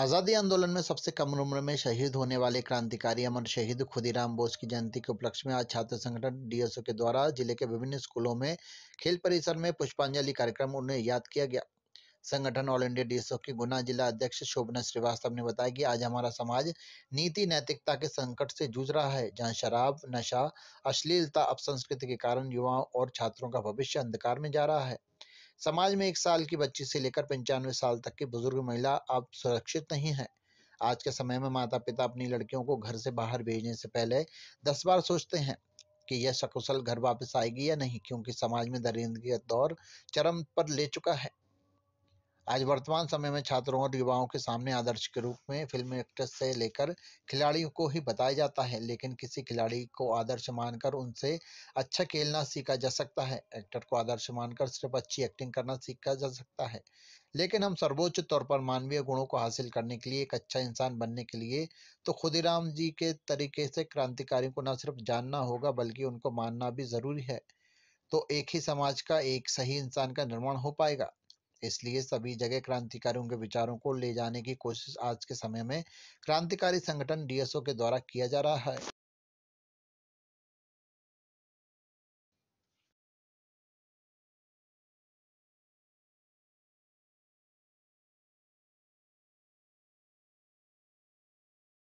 आज़ादी आंदोलन में सबसे कम उम्र में शहीद होने वाले क्रांतिकारी अमर शहीद खुदीराम बोस की जयंती के उपलक्ष्य में आज छात्र संगठन डीएसओ के द्वारा जिले के विभिन्न स्कूलों में खेल परिसर में पुष्पांजलि कार्यक्रम उन्हें याद किया गया संगठन ऑल इंडिया डीएसओ के गुना जिला अध्यक्ष शोभना श्रीवास्तव ने बताया कि आज हमारा समाज नीति नैतिकता के संकट से जूझ रहा है जहाँ शराब नशा अश्लीलता अपसंस्कृति के कारण युवाओं और छात्रों का भविष्य अंधकार में जा रहा है समाज में एक साल की बच्ची से लेकर पंचानवे साल तक की बुजुर्ग महिला अब सुरक्षित नहीं है आज के समय में माता पिता अपनी लड़कियों को घर से बाहर भेजने से पहले दस बार सोचते हैं कि यह सकुशल घर वापस आएगी या नहीं क्योंकि समाज में दरिंदगी का दौर चरम पर ले चुका है आज वर्तमान समय में छात्रों और युवाओं के सामने आदर्श के रूप में फिल्म एक्ट्रेस से लेकर खिलाड़ियों को ही बताया जाता है लेकिन किसी खिलाड़ी को आदर्श मानकर उनसे अच्छा खेलना सीखा जा सकता है एक्टर को आदर्श मानकर सिर्फ अच्छी एक्टिंग करना सीखा जा सकता है लेकिन हम सर्वोच्च तौर पर मानवीय गुणों को हासिल करने के लिए एक अच्छा इंसान बनने के लिए तो खुदीराम जी के तरीके से क्रांतिकारियों को न सिर्फ जानना होगा बल्कि उनको मानना भी जरूरी है तो एक ही समाज का एक सही इंसान का निर्माण हो पाएगा इसलिए सभी जगह क्रांतिकारियों के विचारों को ले जाने की कोशिश आज के समय में क्रांतिकारी संगठन डीएसओ के द्वारा किया जा रहा है